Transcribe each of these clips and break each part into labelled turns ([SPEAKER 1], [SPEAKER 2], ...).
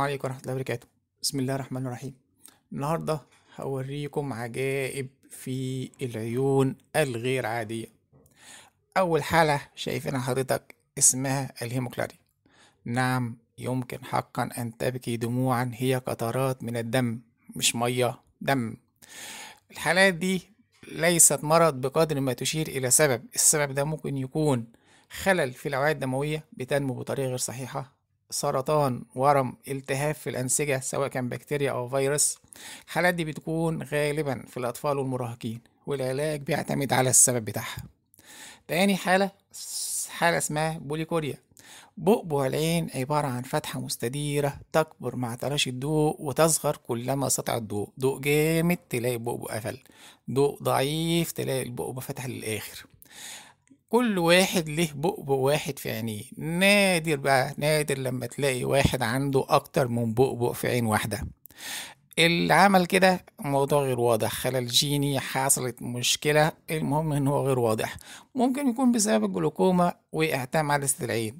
[SPEAKER 1] السلام عليكم ورحمة الله وبركاته بسم الله الرحمن الرحيم النهاردة هوريكم عجائب في العيون الغير عادية أول حالة شايفينها حضرتك اسمها الهيموكلاري نعم يمكن حقا أن تبكي دموعا هي قطرات من الدم مش مية دم الحالات دي ليست مرض بقدر ما تشير إلى سبب السبب ده ممكن يكون خلل في الأوعية الدموية بتنمو بطريقة غير صحيحة سرطان ورم التهاب في الأنسجة سواء كان بكتيريا أو فيروس الحالات دي بتكون غالبا في الأطفال والمراهقين والعلاج بيعتمد على السبب بتاعها تاني حالة حالة اسمها بوليكوريا بؤبؤ العين عبارة عن فتحة مستديرة تكبر مع تلاشي الضوء وتصغر كلما سطع الضوء ضوء جامد تلاقي البؤبؤ قفل ضوء ضعيف تلاقي البؤبؤ فتح للآخر كل واحد له بؤبؤ واحد في عينيه نادر بقى نادر لما تلاقي واحد عنده أكتر من بؤبؤ في عين واحدة اللي عمل كده الموضوع غير واضح خلل جيني حصلت مشكلة المهم ان هو غير واضح ممكن يكون بسبب الجلوكوما واعتام عدسة العين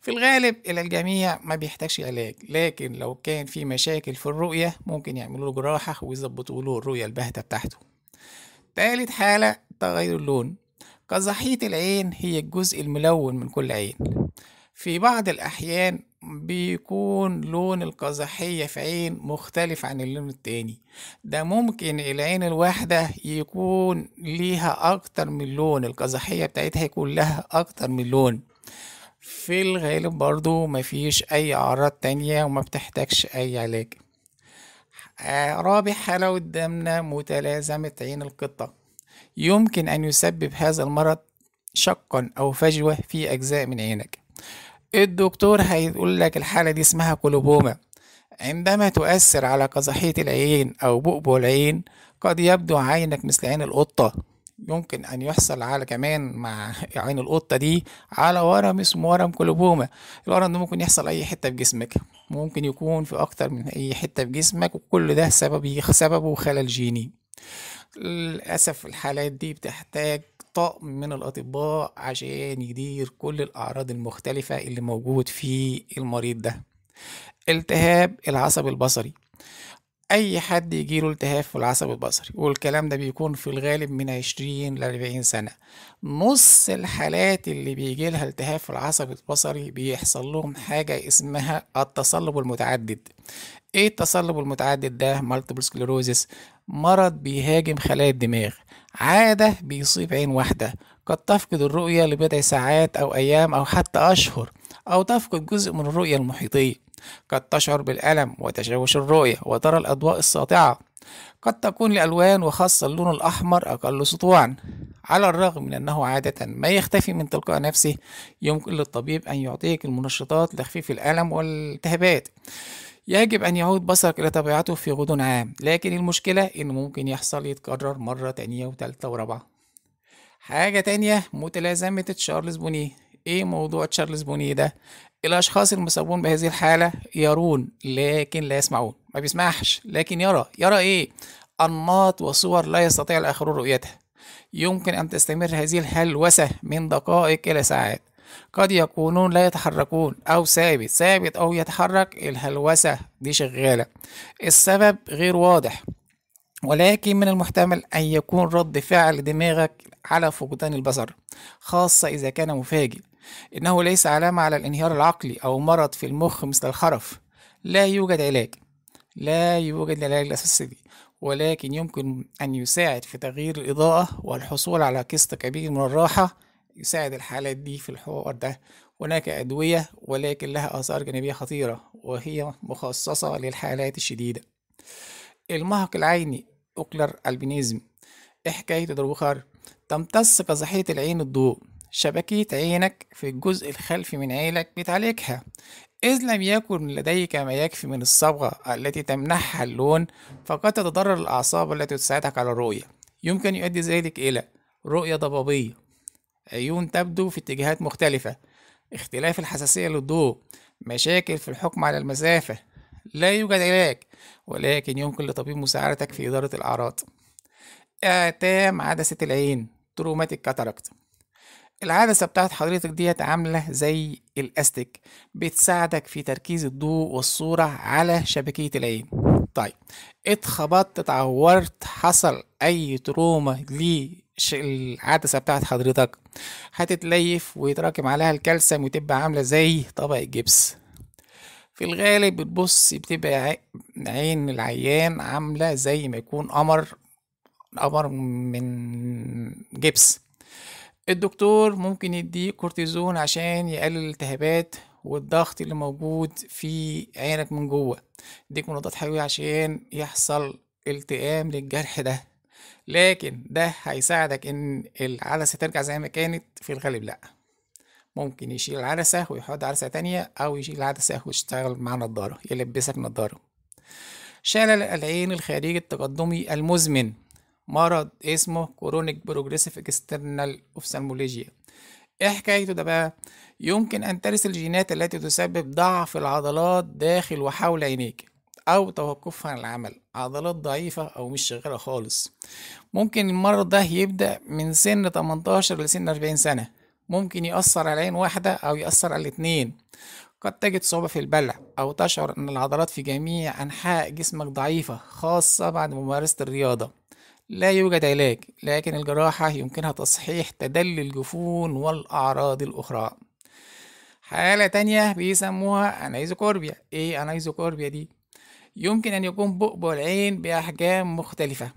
[SPEAKER 1] في الغالب إلى الجميع ما بيحتاجش علاج لكن لو كان في مشاكل في الرؤية ممكن يعملوا له جراحة ويظبطوا له الرؤية الباهتة بتاعته تالت حالة تغير اللون قزحية العين هي الجزء الملون من كل عين في بعض الأحيان بيكون لون القزحية في عين مختلف عن اللون التاني ده ممكن العين الواحدة يكون ليها أكتر من لون القزحية بتاعتها يكون لها أكتر من لون في الغالب برضو مفيش أي أعراض تانية وما بتحتاجش أي علاج آه، رابع حلاوة دمنا متلازمة عين القطة يمكن أن يسبب هذا المرض شقا أو فجوة في أجزاء من عينك الدكتور هيقول لك الحالة دي اسمها كولوبوما عندما تؤثر على قزحية العين أو بؤبؤ العين قد يبدو عينك مثل عين القطة يمكن أن يحصل على كمان مع عين القطة دي على ورم اسمه ورم كولوبوما الورم ده ممكن يحصل أي حتة في جسمك ممكن يكون في أكتر من أي حتة في جسمك وكل ده سبب سببه خلل جيني للأسف الحالات دي بتحتاج طقم من الأطباء عشان يدير كل الأعراض المختلفة اللي موجود في المريض ده التهاب العصب البصري أي حد يجيله التهاب في العصب البصري والكلام ده بيكون في الغالب من عشرين لأربعين سنة نص الحالات اللي بيجيلها التهاب في العصب البصري بيحصل لهم حاجة اسمها التصلب المتعدد ايه التصلب المتعدد ده مالتيبل سكليروزس مرض بيهاجم خلايا الدماغ عادة بيصيب عين واحدة قد تفقد الرؤية لبضع ساعات أو أيام أو حتى أشهر أو تفقد جزء من الرؤية المحيطية قد تشعر بالألم وتشوش الرؤية وترى الأضواء الساطعة قد تكون لألوان وخاصة اللون الأحمر أقل سطوعا على الرغم من أنه عادة ما يختفي من تلقاء نفسه يمكن للطبيب أن يعطيك المنشطات لتخفيف الألم والالتهابات يجب أن يعود بصرك إلى طبيعته في غضون عام لكن المشكلة إنه ممكن يحصل يتكرر مرة تانية وتالتة ورابعة حاجة تانية متلازمة تشارلز بونيه إيه موضوع تشارلز بونيه ده؟ الأشخاص المصابون بهذه الحالة يرون لكن لا يسمعون ما بيسمعش لكن يرى يرى إيه؟ أنماط وصور لا يستطيع الآخرون رؤيتها يمكن أن تستمر هذه الهلوسة من دقائق إلى ساعات قد يكونون لا يتحركون أو ثابت ثابت أو يتحرك الهلوسة دي شغالة السبب غير واضح ولكن من المحتمل أن يكون رد فعل دماغك على فقدان البصر خاصة إذا كان مفاجئ إنه ليس علامة على الانهيار العقلي أو مرض في المخ مثل الخرف لا يوجد علاج لا يوجد علاج الأساسي ولكن يمكن أن يساعد في تغيير الإضاءة والحصول على قسط كبير من الراحة يساعد الحالات دي في الحوار ده هناك أدوية ولكن لها آثار جانبية خطيرة وهي مخصصة للحالات الشديدة المهق العيني أوكلر ألبينيزم حكاية دروخر تمتص قزحية العين الضوء شبكية عينك في الجزء الخلفي من عينك بتعالجها إذ لم يكن لديك ما يكفي من الصبغة التي تمنحها اللون فقد تتضرر الأعصاب التي تساعدك على الرؤية يمكن يؤدي ذلك إلى رؤية ضبابية عيون تبدو في اتجاهات مختلفة اختلاف الحساسية للضوء مشاكل في الحكم على المسافة لا يوجد علاج ولكن يمكن لطبيب مساعدتك في إدارة الأعراض اعتام عدسة العين تروماتيك كاتاركت العدسة بتاعت حضرتك ديت عاملة زي الأستيك بتساعدك في تركيز الضوء والصورة على شبكية العين طيب اتخبطت اتعورت حصل أي تروما للعدسة بتاعت حضرتك هتتليف ويتراكم عليها الكالسيوم وتبقى عاملة زي طبق الجبس في الغالب بتبص بتبقى عين العيان عاملة زي ما يكون قمر قمر من جبس الدكتور ممكن يديك كورتيزون عشان يقلل الالتهابات والضغط اللي موجود في عينك من جوه يديك مضادات حيوية عشان يحصل التئام للجرح ده لكن ده هيساعدك ان العدسة ترجع زي ما كانت في الغالب لأ ممكن يشيل العدسة ويحط عدسة تانية أو يشيل العدسة ويشتغل مع نضارة يلبسك نظارة شلل العين الخارجي التقدمي المزمن مرض اسمه كورونيك بروجريسيف اكسترنال اوفثالمولوجيا ايه حكايته ده بقى يمكن ان ترث الجينات التي تسبب ضعف العضلات داخل وحول عينيك أو توقفها عن العمل عضلات ضعيفة أو مش شغالة خالص ممكن المرض ده يبدأ من سن 18 لسن 40 سنة ممكن يأثر على عين واحدة أو يأثر على الاتنين قد تجد صعوبة في البلع أو تشعر أن العضلات في جميع أنحاء جسمك ضعيفة خاصة بعد ممارسة الرياضة لا يوجد علاج لكن الجراحة يمكنها تصحيح تدلي الجفون والأعراض الأخرى حالة تانية بيسموها أنايزوكوربيا إيه أنايزوكوربيا دي؟ يمكن أن يكون بؤبؤ العين بأحجام مختلفة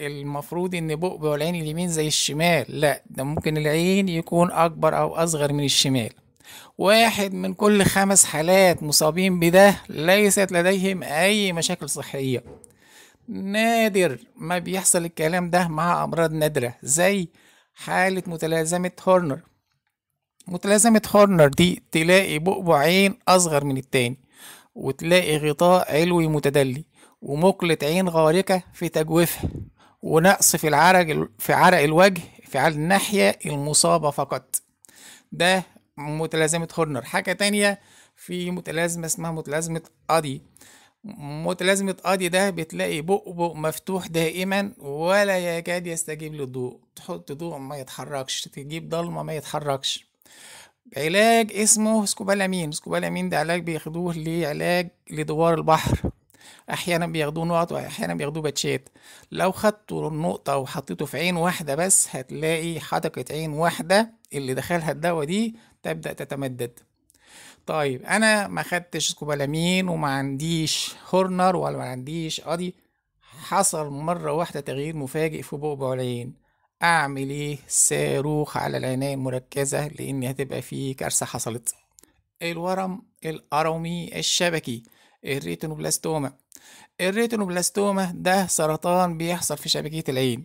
[SPEAKER 1] المفروض ان بؤبؤ العين اليمين زي الشمال لا ده ممكن العين يكون اكبر او اصغر من الشمال واحد من كل خمس حالات مصابين بده ليست لديهم اي مشاكل صحية نادر ما بيحصل الكلام ده مع امراض نادرة زي حالة متلازمة هورنر متلازمة هورنر دي تلاقي بؤبؤ عين اصغر من التاني وتلاقي غطاء علوي متدلي ومقلة عين غارقة في تجويفها ونقص في العرق في عرق الوجه في على الناحية المصابة فقط ده متلازمة هورنر حاجة تانية في متلازمة اسمها متلازمة قاضي متلازمة قاضي ده بتلاقي بؤبؤ مفتوح دائما ولا يكاد يستجيب للضوء تحط ضوء ما يتحركش تجيب ضلمة ما يتحركش بعلاج اسمه سكوبالامين سكوبالامين ده علاج بياخدوه لعلاج لدوار البحر احيانا بياخدوه نقط واحيانا بياخدوه باتشات لو خدتوا النقطة وحطيته في عين واحدة بس هتلاقي حدقة عين واحدة اللي دخلها الدواء دي تبدأ تتمدد طيب انا ما خدتش سكوبالامين وما عنديش هورنر ولا ما عنديش قضي حصل مرة واحدة تغيير مفاجئ في بؤبؤ العين اعمل ايه صاروخ على العناية المركزة لان هتبقى فيه كارثة حصلت الورم القرمي الشبكي الريتينوبلاستوما الريتينوبلاستوما ده سرطان بيحصل في شبكية العين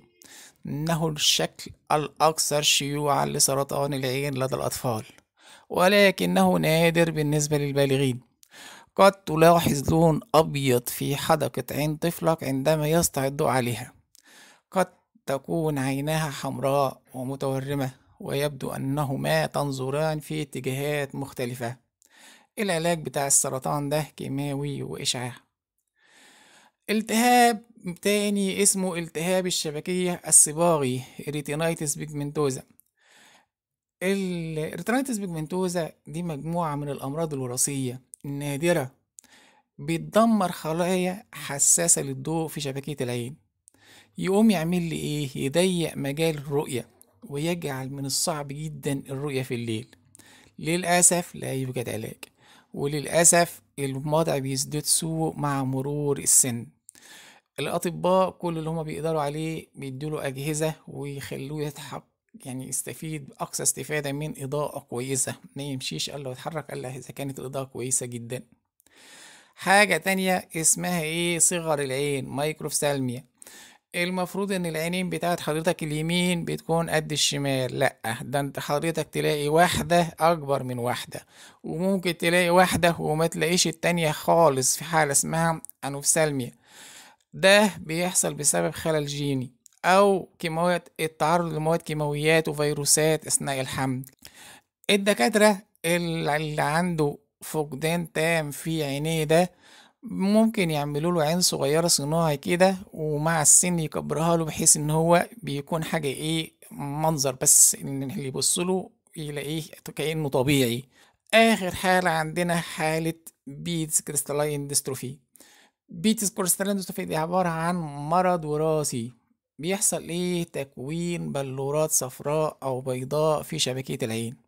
[SPEAKER 1] إنه الشكل الأكثر شيوعا لسرطان العين لدى الأطفال ولكنه نادر بالنسبة للبالغين قد تلاحظ لون أبيض في حدقة عين طفلك عندما يسطع الضوء عليها قد تكون عيناها حمراء ومتورمة ويبدو أنهما تنظران في اتجاهات مختلفة العلاج بتاع السرطان ده كيماوي وإشعاع التهاب تاني اسمه التهاب الشبكية الصباغي ريتينايتس بيجمنتوزا الريتينايتس بيجمنتوزا دي مجموعة من الأمراض الوراثية النادرة بتدمر خلايا حساسة للضوء في شبكية العين يقوم يعمل لي إيه يضيق مجال الرؤية ويجعل من الصعب جدا الرؤية في الليل للأسف لا يوجد علاج وللأسف الوضع بيزداد سوء مع مرور السن الأطباء كل اللي هما بيقدروا عليه بيدوله أجهزة ويخلوه يتحق يعني يستفيد أقصى استفادة من إضاءة كويسة ما يمشيش قال له يتحرك إلا إذا كانت الإضاءة كويسة جدا حاجة تانية اسمها إيه صغر العين مايكروفسالميا المفروض ان العينين بتاعت حضرتك اليمين بتكون قد الشمال لا ده انت حضرتك تلاقي واحدة اكبر من واحدة وممكن تلاقي واحدة وما تلاقيش التانية خالص في حالة اسمها انوفسالميا ده بيحصل بسبب خلل جيني او كيماويات التعرض لمواد كيماويات وفيروسات اثناء الحمل الدكاترة اللي عنده فقدان تام في عينيه ده ممكن يعملوا له عين صغيرة صناعي كده ومع السن يكبرها له بحيث ان هو بيكون حاجة ايه منظر بس ان اللي يبص له يلاقيه كأنه طبيعي اخر حالة عندنا حالة بيتس كريستالين ديستروفي بيتس كريستالين ديستروفي دي عبارة عن مرض وراثي بيحصل ايه تكوين بلورات صفراء او بيضاء في شبكية العين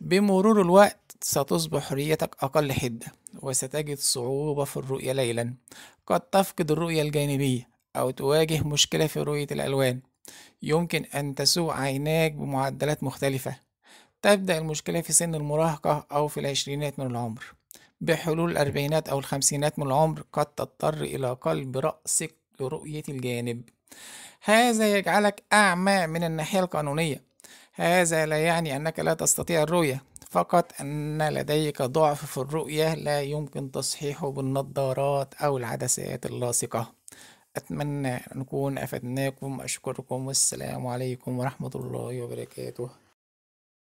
[SPEAKER 1] بمرور الوقت ستصبح رؤيتك أقل حدة وستجد صعوبة في الرؤية ليلا قد تفقد الرؤية الجانبية أو تواجه مشكلة في رؤية الألوان يمكن أن تسوء عيناك بمعدلات مختلفة تبدأ المشكلة في سن المراهقة أو في العشرينات من العمر بحلول الأربعينات أو الخمسينات من العمر قد تضطر إلى قلب رأسك لرؤية الجانب هذا يجعلك أعمى من الناحية القانونية هذا لا يعني أنك لا تستطيع الرؤية فقط أن لديك ضعف في الرؤية لا يمكن تصحيحه بالنظارات أو العدسات اللاصقة أتمنى أن نكون أفدناكم أشكركم والسلام عليكم ورحمة الله وبركاته